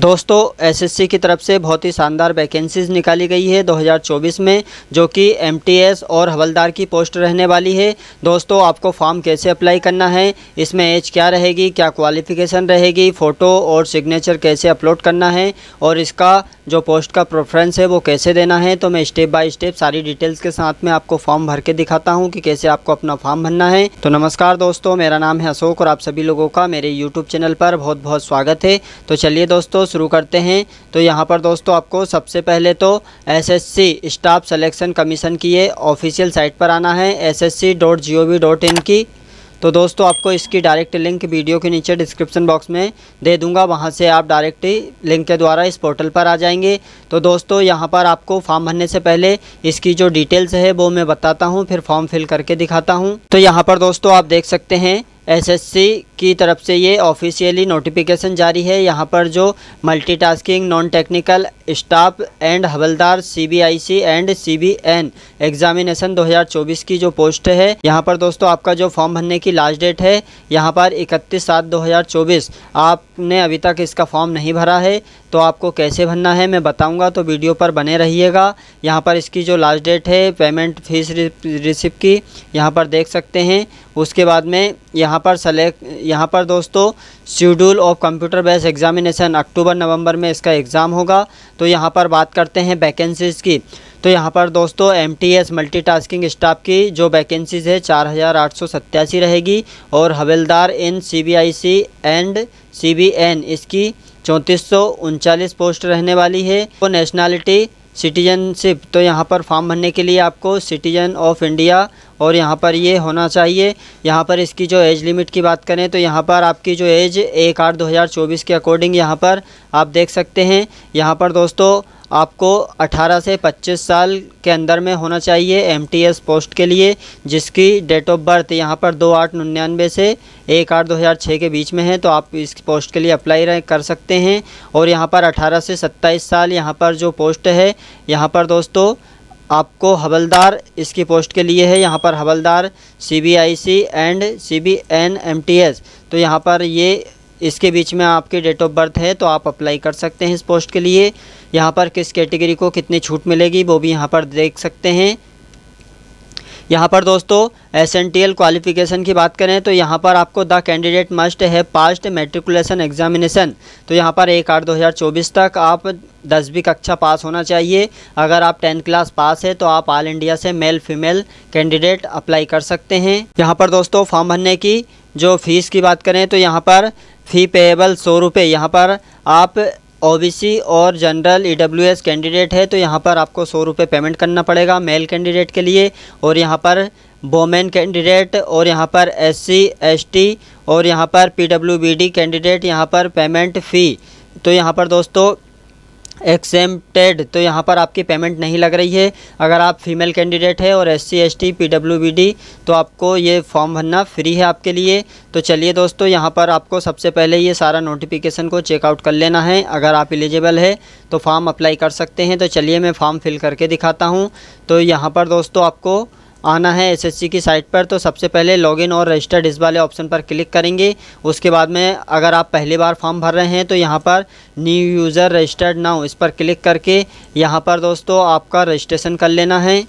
दोस्तों एसएससी की तरफ से बहुत ही शानदार वैकेंसीज निकाली गई है 2024 में जो कि एमटीएस और हवलदार की पोस्ट रहने वाली है दोस्तों आपको फॉर्म कैसे अप्लाई करना है इसमें एज क्या रहेगी क्या क्वालिफ़िकेशन रहेगी फ़ोटो और सिग्नेचर कैसे अपलोड करना है और इसका जो पोस्ट का प्रेफरेंस है वो कैसे देना है तो मैं स्टेप बाय स्टेप सारी डिटेल्स के साथ में आपको फॉर्म भर के दिखाता हूँ कि कैसे आपको अपना फॉर्म भरना है तो नमस्कार दोस्तों मेरा नाम है अशोक और आप सभी लोगों का मेरे यूट्यूब चैनल पर बहुत बहुत स्वागत है तो चलिए दोस्तों शुरू करते हैं तो यहाँ पर दोस्तों आपको सबसे पहले तो एस स्टाफ सेलेक्शन कमीशन की ये ऑफिशियल साइट पर आना है एस की तो दोस्तों आपको इसकी डायरेक्ट लिंक वीडियो के नीचे डिस्क्रिप्शन बॉक्स में दे दूंगा वहाँ से आप डायरेक्ट लिंक के द्वारा इस पोर्टल पर आ जाएंगे तो दोस्तों यहाँ पर आपको फॉर्म भरने से पहले इसकी जो डिटेल्स है वो मैं बताता हूँ फिर फॉर्म फिल करके दिखाता हूँ तो यहाँ पर दोस्तों आप देख सकते हैं एसएससी की तरफ से ये ऑफिशियली नोटिफिकेशन जारी है यहाँ पर जो multitasking non technical staff and havaldar CBIC and CBN examination 2024 की जो पोस्ट है यहाँ पर दोस्तों आपका जो फॉर्म भरने की लास्ट डेट है यहाँ पर 31 सात 2024 आपने अभी तक इसका फॉर्म नहीं भरा है तो आपको कैसे भरना है मैं बताऊँगा तो वीडियो पर बने रहिएगा यहाँ पर इसकी जो लास्ट डेट है पेमेंट फीस रिसिप की यहाँ पर देख सकते हैं उसके बाद में यहाँ पर सेलेक्ट यहाँ पर दोस्तों schedule of computer based examination अक्टूबर नवंबर में इसका एग्ज़ाम होगा तो यहाँ पर बात करते हैं वैकेंसीज़ की तो यहाँ पर दोस्तों M T S multi tasking staff की जो वैकेंसीज़ है चार हज़ार आठ सौ सत्तासी रहेगी और havaldar in C B I C and C B N इसकी चौंतीस सौ उनचालीस पोस्ट रहने वाली है तो नेशनैलिटी सिटीजनशिप तो यहाँ पर फॉर्म भरने के लिए आपको सिटीजन ऑफ इंडिया और यहाँ पर ये होना चाहिए यहाँ पर इसकी जो एज लिमिट की बात करें तो यहाँ पर आपकी जो एज एक आठ दो हज़ार चौबीस के अकॉर्डिंग यहाँ पर आप देख सकते हैं यहाँ पर दोस्तों आपको 18 से 25 साल के अंदर में होना चाहिए एमटीएस पोस्ट के लिए जिसकी डेट ऑफ बर्थ यहाँ पर दो आठ निन्यानवे से एक आठ दो हज़ार छः के बीच में है तो आप इस पोस्ट के लिए अप्लाई कर सकते हैं और यहाँ पर 18 से 27 साल यहाँ पर जो पोस्ट है यहाँ पर दोस्तों आपको हवलदार इसकी पोस्ट के लिए है यहाँ पर havaldar C B I C and C B N M T S तो यहाँ पर ये इसके बीच में आपकी डेट ऑफ बर्थ है तो आप अप्लाई कर सकते हैं इस पोस्ट के लिए यहाँ पर किस कैटेगरी को कितनी छूट मिलेगी वो भी यहाँ पर देख सकते हैं यहाँ पर दोस्तों S N T L qualification की बात करें तो यहाँ पर आपको the candidate must have passed matriculation examination तो यहाँ पर एक आठ दो हज़ार चौबीस तक आप दसवीं कक्षा पास होना चाहिए अगर आप टेंथ क्लास पास है तो आप ऑल इंडिया से मेल फीमेल कैंडिडेट अप्लाई कर सकते हैं यहाँ पर दोस्तों फॉर्म भरने की जो फीस की बात करें तो यहाँ पर फ़ी पेएबल सौ रुपये यहाँ पर आप ओबीसी और जनरल ईडब्ल्यूएस कैंडिडेट है तो यहाँ पर आपको सौ रुपये पेमेंट करना पड़ेगा मेल कैंडिडेट के लिए और यहाँ पर वोमेन कैंडिडेट और यहाँ पर एससी एसटी और यहाँ पर पीडब्ल्यूबीडी कैंडिडेट यहाँ पर पेमेंट फ़ी तो यहाँ पर दोस्तों एक्सेम्प्टेड तो यहाँ पर आपकी पेमेंट नहीं लग रही है अगर आप फीमेल कैंडिडेट है और S C S T P W B D तो आपको ये फॉर्म भरना फ्री है आपके लिए तो चलिए दोस्तों यहाँ पर आपको सबसे पहले ये सारा नोटिफिकेशन को चेकआउट कर लेना है अगर आप एलिजिबल है तो फॉर्म अप्लाई कर सकते हैं तो चलिए मैं फॉर्म फिल करके दिखाता हूँ तो यहाँ पर दोस्तों आपको आना है एसएससी की साइट पर तो सबसे पहले लॉगिन और रजिस्टर्ड इस वाले ऑप्शन पर क्लिक करेंगे उसके बाद में अगर आप पहली बार फॉर्म भर रहे हैं तो यहाँ पर न्यू यूज़र रजिस्टर्ड नाउ इस पर क्लिक करके यहाँ पर दोस्तों आपका रजिस्ट्रेशन कर लेना है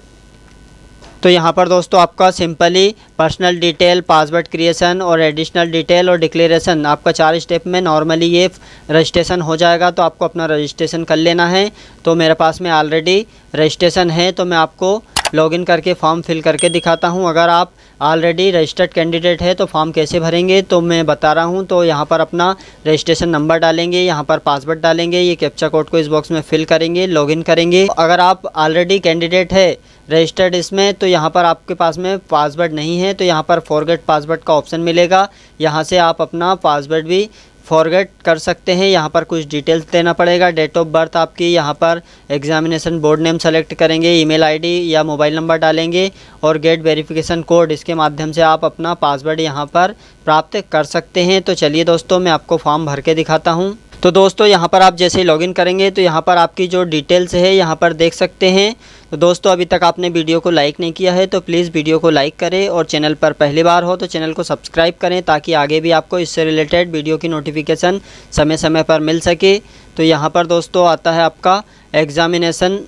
तो यहाँ पर दोस्तों आपका simply personal detail password creation और एडिशनल डिटेल और डिक्लेरेशन आपका चार स्टेप में नॉर्मली ये रजिस्ट्रेशन हो जाएगा तो आपको अपना रजिस्ट्रेशन कर लेना है तो मेरे पास में ऑलरेडी रजिस्ट्रेशन है तो मैं आपको लॉगिन करके फॉर्म फिल करके दिखाता हूँ अगर आप ऑलरेडी रजिस्टर्ड कैंडिडेट है तो फॉर्म कैसे भरेंगे तो मैं बता रहा हूँ तो यहाँ पर अपना रजिस्ट्रेशन नंबर डालेंगे यहाँ पर पासवर्ड डालेंगे ये कैप्चा कोड को इस बॉक्स में फिल करेंगे लॉगिन करेंगे अगर आप ऑलरेडी कैंडिडेट है रजिस्टर्ड इसमें तो यहाँ पर आपके पास में पासवर्ड नहीं है तो यहाँ पर फॉरगेट पासवर्ड का ऑप्शन मिलेगा यहाँ से आप अपना पासवर्ड भी फॉरगेट कर सकते हैं यहाँ पर कुछ डिटेल्स देना पड़ेगा डेट ऑफ बर्थ आपकी यहाँ पर एग्जामिनेशन बोर्ड नेम सेलेक्ट करेंगे ईमेल आईडी या मोबाइल नंबर डालेंगे और गेट वेरिफिकेशन कोड इसके माध्यम से आप अपना पासवर्ड यहाँ पर प्राप्त कर सकते हैं तो चलिए दोस्तों मैं आपको फॉर्म भर के दिखाता हूँ तो दोस्तों यहाँ पर आप जैसे लॉगिन करेंगे तो यहाँ पर आपकी जो डिटेल्स है यहाँ पर देख सकते हैं तो दोस्तों अभी तक आपने वीडियो को लाइक नहीं किया है तो प्लीज़ वीडियो को लाइक करें और चैनल पर पहली बार हो तो चैनल को सब्सक्राइब करें ताकि आगे भी आपको इससे रिलेटेड वीडियो की नोटिफिकेशन समय समय पर मिल सके तो यहाँ पर दोस्तों आता है आपका एग्ज़ामिनेसन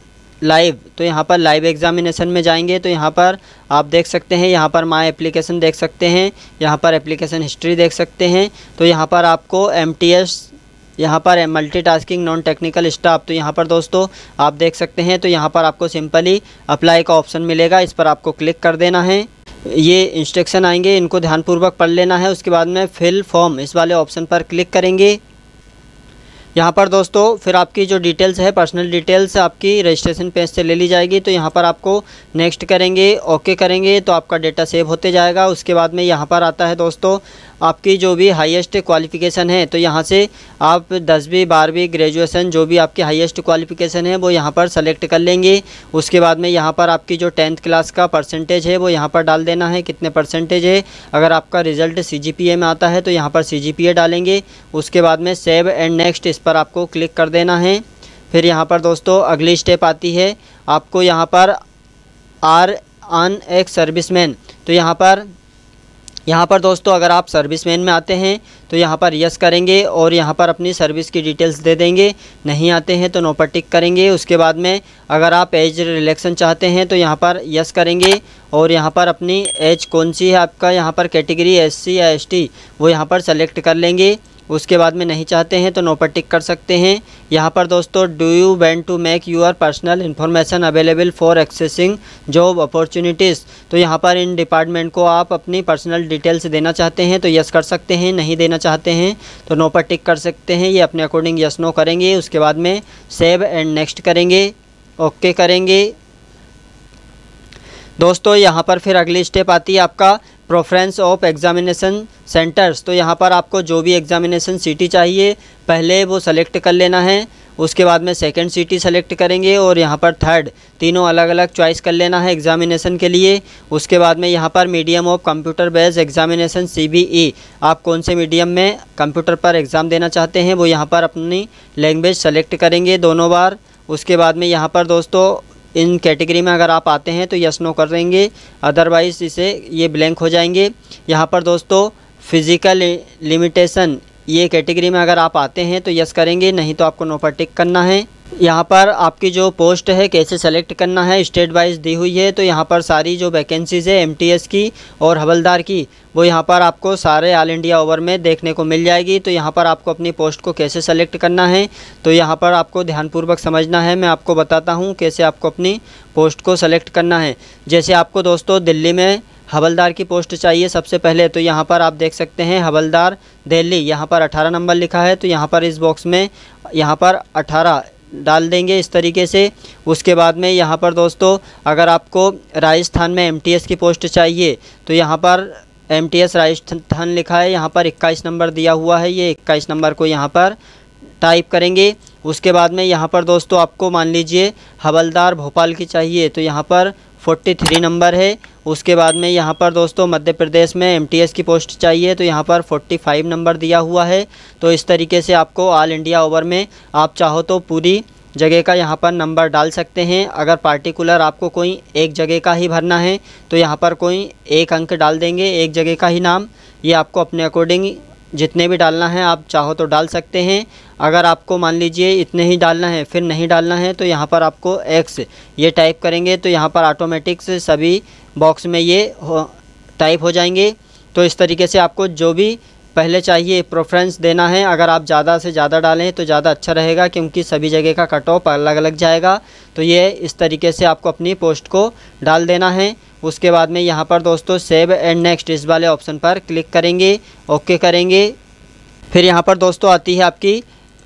लाइव तो यहाँ पर लाइव एग्ज़ामिनेशन में जाएंगे तो यहाँ पर आप देख सकते हैं यहाँ पर माई एप्लीकेशन देख सकते हैं यहाँ पर एप्लीकेशन हिस्ट्री देख सकते हैं तो यहाँ पर आपको एम टी एस यहाँ पर है मल्टीटास्किंग नॉन टेक्निकल स्टाफ तो यहाँ पर दोस्तों आप देख सकते हैं तो यहाँ पर आपको सिंपली अप्लाई का ऑप्शन मिलेगा इस पर आपको क्लिक कर देना है ये इंस्ट्रक्शन आएंगे इनको ध्यानपूर्वक पढ़ लेना है उसके बाद में फिल फॉर्म इस वाले ऑप्शन पर क्लिक करेंगे यहाँ पर दोस्तों फिर आपकी जो डिटेल्स है पर्सनल डिटेल्स आपकी रजिस्ट्रेशन पेज से ले ली जाएगी तो यहाँ पर आपको नेक्स्ट करेंगे ओके करेंगे तो आपका डेटा सेव होते जाएगा उसके बाद में यहाँ पर आता है दोस्तों आपकी जो भी हाईएस्ट क्वालिफ़िकेशन है तो यहाँ से आप दसवीं बारहवीं ग्रेजुएसन जो भी आपकी हाईएस्ट क्वालिफ़िकेशन है वो यहाँ पर सेलेक्ट कर लेंगे उसके बाद में यहाँ पर आपकी जो टेंथ क्लास का परसेंटेज है वो यहाँ पर डाल देना है कितने परसेंटेज है अगर आपका रिज़ल्ट सी में आता है तो यहाँ पर सी डालेंगे उसके बाद में सेव एंड नेक्स्ट पर आपको क्लिक कर देना है फिर यहाँ पर दोस्तों अगली स्टेप आती है आपको यहाँ पर आर आन एक सर्विसमैन तो यहाँ पर यहाँ पर दोस्तों अगर आप सर्विस मैन में आते हैं तो यहाँ पर यस करेंगे और यहाँ पर अपनी सर्विस की डिटेल्स दे देंगे नहीं आते हैं तो नो पर टिक करेंगे उसके बाद में अगर आप एज रिलेक्शन चाहते हैं तो यहाँ पर यस करेंगे और यहाँ पर अपनी एज कौन सी है आपका यहाँ पर कैटेगरी सी या टी वो यहाँ पर सेलेक्ट कर लेंगे उसके बाद में नहीं चाहते हैं तो नो पर टिक कर सकते हैं यहाँ पर दोस्तों do you want to make your personal information available for accessing job opportunities तो यहाँ पर इन डिपार्टमेंट को आप अपनी पर्सनल डिटेल्स देना चाहते हैं तो यस कर सकते हैं नहीं देना चाहते हैं तो नो पर टिक कर सकते हैं ये अपने अकॉर्डिंग यस नो करेंगे उसके बाद में सेव एंड नेक्स्ट करेंगे ओके okay करेंगे दोस्तों यहाँ पर फिर अगली स्टेप आती है आपका प्रोफ्रेंस ऑफ एग्जामिनेशन सेंटर्स तो यहाँ पर आपको जो भी एग्जामिनेशन सिटी चाहिए पहले वो सेलेक्ट कर लेना है उसके बाद में सेकेंड सिटी सेलेक्ट करेंगे और यहाँ पर थर्ड तीनों अलग अलग चॉइस कर लेना है एग्जामिनेशन के लिए उसके बाद में यहाँ पर medium of computer based B E आप कौन से मीडियम में कंप्यूटर पर एग्ज़ाम देना चाहते हैं वो यहाँ पर अपनी लैंग्वेज सेलेक्ट करेंगे दोनों बार उसके बाद में यहाँ पर दोस्तों इन कैटेगरी में अगर आप आते हैं तो यस नो कर देंगे अदरवाइज़ इसे ये ब्लैंक हो जाएंगे यहाँ पर दोस्तों फिज़िकल लिमिटेशन ये कैटेगरी में अगर आप आते हैं तो यस करेंगे नहीं तो आपको नो पर टिक करना है यहाँ पर आपकी जो पोस्ट है कैसे सेलेक्ट करना है स्टेट वाइज दी हुई है तो यहाँ पर सारी जो वैकेंसीज़ है एमटीएस की और हवलदार की वो यहाँ पर आपको सारे ऑल इंडिया ओवर में देखने को मिल जाएगी तो यहाँ पर आपको अपनी पोस्ट को कैसे सेलेक्ट करना है तो यहाँ पर आपको ध्यानपूर्वक समझना है मैं आपको बताता हूँ कैसे आपको अपनी पोस्ट को सेलेक्ट करना है जैसे आपको दोस्तों दिल्ली में हवलदार की पोस्ट चाहिए सबसे पहले तो यहाँ पर आप देख सकते हैं हवलदार दिल्ली यहाँ पर 18 नंबर लिखा है तो यहाँ पर इस बॉक्स में यहाँ पर 18 डाल देंगे इस तरीके से उसके बाद में यहाँ पर दोस्तों अगर आपको राजस्थान में एमटीएस की पोस्ट चाहिए तो यहाँ पर एमटीएस राजस्थान लिखा है यहाँ पर इक्काईस नंबर दिया हुआ है ये इक्कीस नंबर को यहाँ पर टाइप करेंगे उसके बाद में यहाँ पर दोस्तों आपको मान लीजिए हवलदार भोपाल की चाहिए तो यहाँ पर फोर्टी थ्री नंबर है उसके बाद में यहाँ पर दोस्तों मध्य प्रदेश में एमटीएस की पोस्ट चाहिए तो यहाँ पर फोर्टी फाइव नंबर दिया हुआ है तो इस तरीके से आपको ऑल इंडिया ओवर में आप चाहो तो पूरी जगह का यहाँ पर नंबर डाल सकते हैं अगर पार्टिकुलर आपको कोई एक जगह का ही भरना है तो यहाँ पर कोई एक अंक डाल देंगे एक जगह का ही नाम ये आपको अपने अकॉर्डिंग जितने भी डालना है आप चाहो तो डाल सकते हैं अगर आपको मान लीजिए इतने ही डालना है फिर नहीं डालना है तो यहाँ पर आपको एक्स ये टाइप करेंगे तो यहाँ पर ऑटोमेटिक्स सभी बॉक्स में ये टाइप हो जाएंगे तो इस तरीके से आपको जो भी पहले चाहिए प्रोफ्रेंस देना है अगर आप ज़्यादा से ज़्यादा डालें तो ज़्यादा अच्छा रहेगा क्योंकि सभी जगह का कट ऑफ अलग अलग जाएगा तो ये इस तरीके से आपको अपनी पोस्ट को डाल देना है उसके बाद में यहाँ पर दोस्तों सेव एंड नेक्स्ट इस वाले ऑप्शन पर क्लिक करेंगे ओके करेंगे फिर यहाँ पर दोस्तों आती है आपकी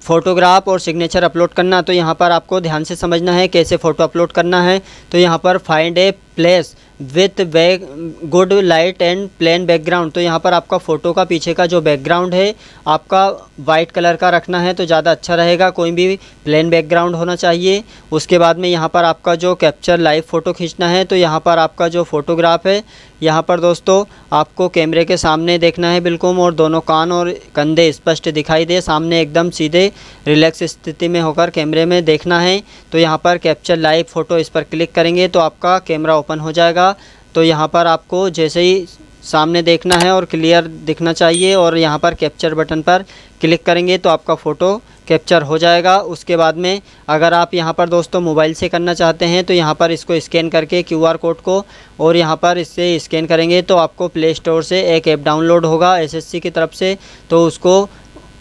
फ़ोटोग्राफ और सिग्नेचर अपलोड करना तो यहाँ पर आपको ध्यान से समझना है कैसे फ़ोटो अपलोड करना है तो यहाँ पर find a place with back good light and plain background तो यहाँ पर आपका फ़ोटो का पीछे का जो बैकग्राउंड है आपका वाइट कलर का रखना है तो ज़्यादा अच्छा रहेगा कोई भी प्लेन बैकग्राउंड होना चाहिए उसके बाद में यहाँ पर आपका जो कैप्चर लाइव फ़ोटो खींचना है तो यहाँ पर आपका जो फ़ोटोग्राफ है यहाँ पर दोस्तों आपको कैमरे के सामने देखना है बिल्कुल और दोनों कान और कंधे स्पष्ट दिखाई दे सामने एकदम सीधे रिलैक्स स्थिति में होकर कैमरे में देखना है तो यहाँ पर कैप्चर लाइव फ़ोटो इस पर क्लिक करेंगे तो आपका कैमरा ओपन हो जाएगा जाएगा तो यहाँ पर आपको जैसे ही सामने देखना है और क्लियर दिखना चाहिए और यहाँ पर कैप्चर बटन पर क्लिक करेंगे तो आपका फ़ोटो कैप्चर हो जाएगा उसके बाद में अगर आप यहाँ पर दोस्तों मोबाइल से करना चाहते हैं तो यहाँ पर इसको स्कैन करके क्यूआर कोड को और यहाँ पर इससे स्कैन करेंगे तो आपको प्ले स्टोर से एक ऐप डाउनलोड होगा एसएससी की तरफ से तो उसको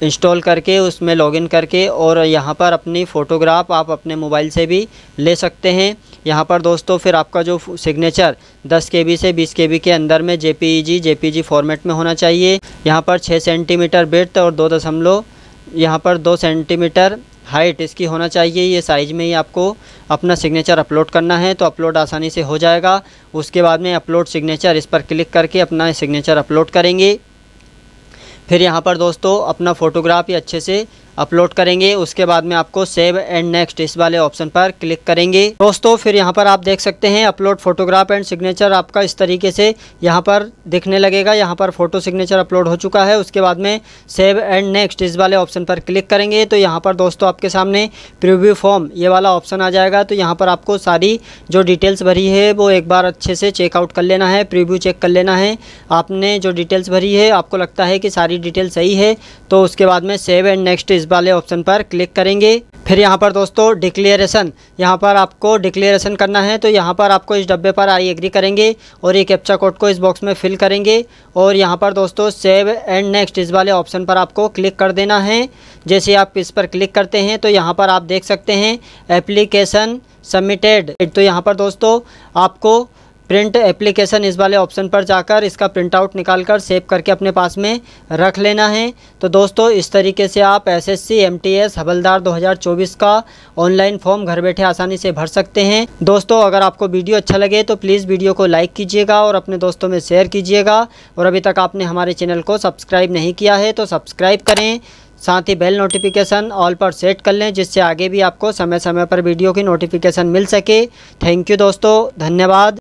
इंस्टॉल करके उसमें लॉगिन करके और यहाँ पर अपनी फ़ोटोग्राफ आप अपने मोबाइल से भी ले सकते हैं यहाँ पर दोस्तों फिर आपका जो सिग्नेचर 10 के से 20 के के अंदर में जे पी फॉर्मेट में होना चाहिए यहाँ पर 6 सेंटीमीटर ब्रेथ और दो दशमलव यहाँ पर दो सेंटीमीटर हाइट इसकी होना चाहिए ये साइज़ में ही आपको अपना सिग्नेचर अपलोड करना है तो अपलोड आसानी से हो जाएगा उसके बाद में अपलोड सिग्नेचर इस पर क्लिक करके अपना सिग्नेचर अपलोड करेंगे फिर यहाँ पर दोस्तों अपना फ़ोटोग्राफ ही अच्छे से अपलोड करेंगे उसके बाद में आपको सेव एंड नेक्स्ट इस वाले ऑप्शन पर क्लिक करेंगे दोस्तों फिर यहाँ पर आप देख सकते हैं अपलोड फोटोग्राफ एंड सिग्नेचर आपका इस तरीके से यहाँ पर दिखने लगेगा यहाँ पर फोटो सिग्नेचर अपलोड हो चुका है उसके बाद में सेव एंड नेक्स्ट इस वाले ऑप्शन पर क्लिक करेंगे तो यहाँ पर दोस्तों आपके सामने प्रिव्यू फॉर्म ये वाला ऑप्शन आ जाएगा तो यहाँ पर आपको सारी जो डिटेल्स भरी है वो एक बार अच्छे से चेकआउट कर लेना है प्रिव्यू चेक कर लेना है आपने जो डिटेल्स भरी है आपको लगता है कि सारी डिटेल सही है तो उसके बाद में सेव एंड नेक्स्ट इस वाले ऑप्शन पर क्लिक करेंगे फिर यहाँ पर दोस्तों डिक्लेरेशन यहाँ पर आपको डिक्लेरेशन करना है तो यहाँ पर आपको इस डब्बे पर आई एग्री करेंगे और ये कैप्चा कोड को इस बॉक्स में फिल करेंगे और यहाँ पर दोस्तों सेव एंड नेक्स्ट इस वाले ऑप्शन पर आपको क्लिक कर देना है जैसे आप इस पर क्लिक करते हैं तो यहाँ पर आप देख सकते हैं एप्लीकेशन सबमिटेड तो यहाँ पर दोस्तों आपको प्रिंट एप्लीकेशन इस वाले ऑप्शन पर जाकर इसका प्रिंट आउट निकाल कर सेव करके अपने पास में रख लेना है तो दोस्तों इस तरीके से आप एसएससी एमटीएस हवलदार 2024 का ऑनलाइन फॉर्म घर बैठे आसानी से भर सकते हैं दोस्तों अगर आपको वीडियो अच्छा लगे तो प्लीज़ वीडियो को लाइक कीजिएगा और अपने दोस्तों में शेयर कीजिएगा और अभी तक आपने हमारे चैनल को सब्सक्राइब नहीं किया है तो सब्सक्राइब करें साथ ही बेल नोटिफिकेशन ऑल पर सेट कर लें जिससे आगे भी आपको समय समय पर वीडियो की नोटिफिकेशन मिल सके थैंक यू दोस्तों धन्यवाद